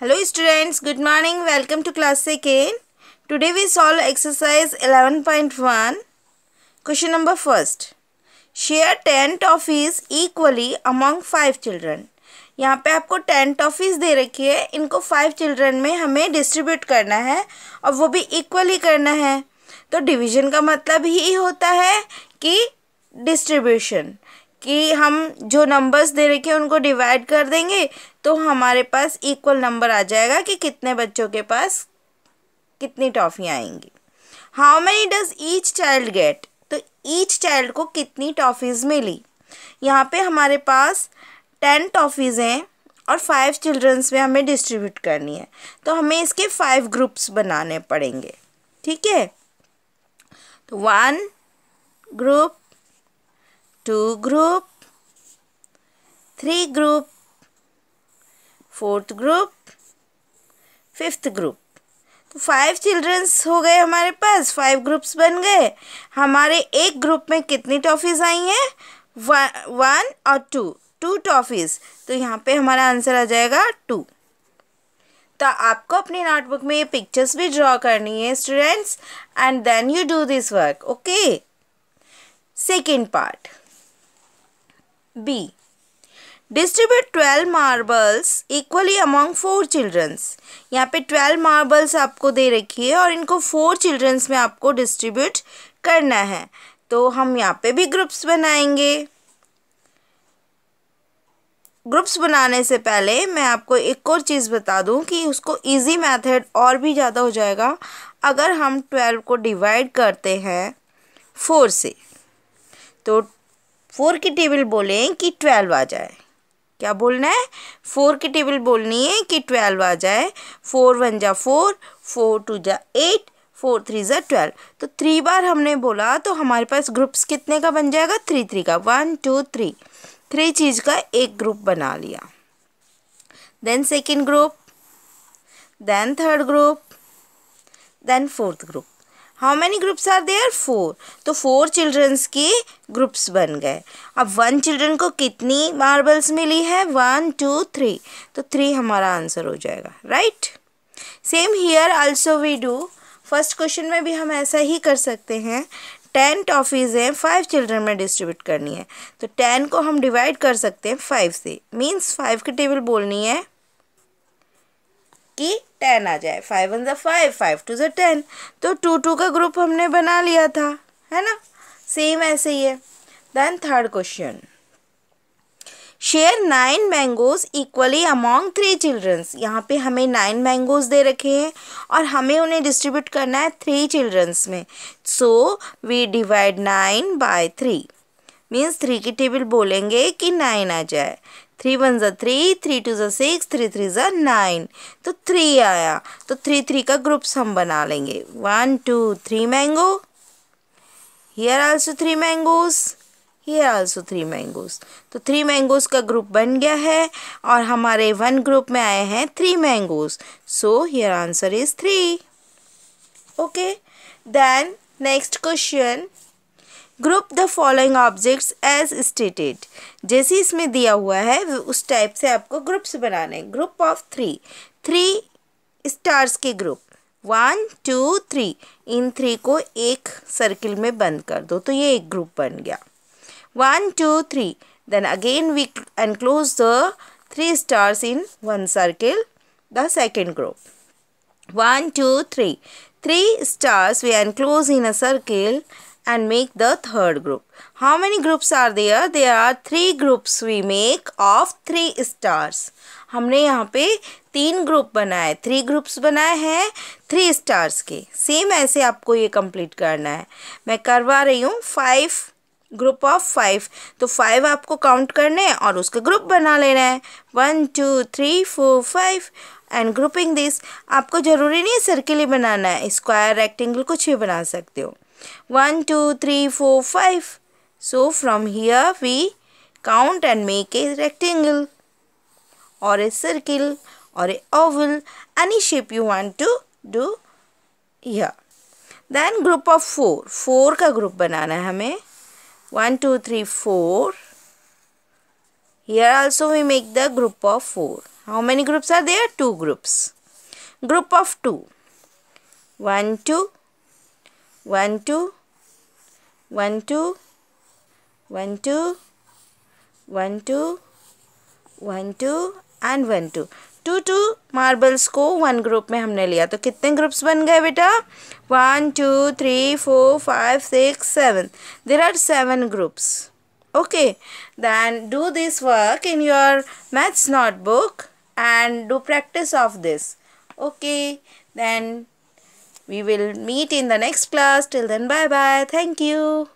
Hello students good morning welcome to class second today we solve exercise eleven point one question number first share ten toffees equally among five children यहाँ पे आपको tent office दे रखी है इनको five children में हमें distribute करना है और वो भी इक्वली करना है तो डिविजन का मतलब ही होता है कि डिस्ट्रीब्यूशन कि हम जो नंबर्स दे रखे हैं उनको डिवाइड कर देंगे तो हमारे पास इक्वल नंबर आ जाएगा कि कितने बच्चों के पास कितनी टॉफ़ियाँ आएंगी how many does each child get तो ईच चाइल्ड को कितनी टॉफ़ीज़ मिली यहाँ पे हमारे पास टेन टॉफ़ीज़ हैं और फाइव चिल्ड्रंस में हमें डिस्ट्रीब्यूट करनी है तो हमें इसके फाइव ग्रुप्स बनाने पड़ेंगे ठीक है तो one group two group three group fourth group fifth group तो फाइव चिल्ड्रंस हो गए हमारे पास फाइव ग्रुप्स बन गए हमारे एक ग्रुप में कितनी टॉफ़ीज़ आई हैं वन और टू टू टॉफ़ीज़ तो यहाँ पे हमारा आंसर आ जाएगा टू तो आपको अपनी नोटबुक में ये पिक्चर्स भी ड्रॉ करनी है students and then you do this work okay second part B. Distribute twelve marbles equally among four childrens. यहाँ पे twelve marbles आपको दे रखी है और इनको four childrens में आपको distribute करना है तो हम यहाँ पे भी ग्रुप्स बनाएंगे ग्रुप्स बनाने से पहले मैं आपको एक और चीज़ बता दूं कि उसको इजी मेथड और भी ज़्यादा हो जाएगा अगर हम ट्वेल्व को डिवाइड करते हैं फोर से तो फोर की टेबल बोलें कि ट्वेल्व आ जाए क्या बोलना है फोर की टेबल बोलनी है कि ट्वेल्व आ जाए फोर वन जा फोर फोर टू जा एट फोर थ्री ज़ा ट्वेल्व तो थ्री बार हमने बोला तो हमारे पास ग्रुप्स कितने का बन जाएगा थ्री थ्री का वन टू थ्री थ्री चीज़ का एक ग्रुप बना लिया then second group then third group then fourth group how many groups are there four तो फोर चिल्ड्रंस के ग्रुप्स बन गए अब वन चिल्ड्रन को कितनी मार्बल्स मिली है वन टू थ्री तो थ्री हमारा आंसर हो जाएगा right same here also we do first question में भी हम ऐसा ही कर सकते हैं टेन टॉफ़ीज़ हैं फाइव चिल्ड्रन में डिस्ट्रीब्यूट करनी है तो टेन को हम डिवाइड कर सकते हैं फाइव से मीन्स फाइव की टेबल बोलनी है कि टेन आ जाए फाइव वन ज़ा फाइव फाइव टू ज़ा टेन तो टू टू का ग्रुप हमने बना लिया था है ना सेम ऐसे ही है then third question share nine mangoes equally among three childrens यहाँ पे हमें नाइन मैंगोज दे रखे हैं और हमें उन्हें डिस्ट्रीब्यूट करना है थ्री चिल्ड्रंस में so we divide nine by three means three की टेबल बोलेंगे कि नाइन आ जाए थ्री वन ज़ा थ्री थ्री टू ज़ा सिक्स थ्री थ्री ज़ा नाइन तो थ्री आया तो थ्री थ्री का ग्रुप्स हम बना लेंगे one two three mango here also three mangoes here also three mangoes तो थ्री मैंगोज़ का ग्रुप बन गया है और हमारे वन ग्रुप में आए हैं three mangoes so here answer is three okay then next question group the following objects as stated जैसे इसमें दिया हुआ है उस टाइप से आपको ग्रुप्स बनाने group of three three stars के ग्रुप वन टू थ्री इन थ्री को एक सर्किल में बंद कर दो तो ये एक ग्रुप बन गया one two three then again we enclose the three stars in one circle the second group one two three three stars we enclose in a circle and make the third group. How many groups are there? There are three groups we make of three stars. हमने यहाँ पे तीन group बनाए three groups बनाए हैं three stars के same ऐसे आपको ये कंप्लीट करना है मैं करवा रही हूँ फाइव ग्रुप ऑफ फाइव तो फाइव आपको काउंट करने हैं और उसका ग्रुप बना लेना है one two three four five and grouping this आपको ज़रूरी नहीं है सर्किल ही बनाना है स्क्वायर रेक्टेंगल कुछ भी बना सकते हो 1, 2, 3, 4, 5. So, from here we count and make a rectangle or a circle or a oval. Any shape you want to do here. Then group of 4. 4 ka group banana hame. 1, 2, 3, 4. Here also we make the group of 4. How many groups are there? 2 groups. Group of 2. 1, 2, one two one two one two one two one two and one two two two marbles को one group में हमने लिया तो कितने groups बन गए बेटा one two three four five six seven there are seven groups okay then do this work in your maths notebook and do practice of this okay then We will meet in the next class. Till then, bye bye. Thank you.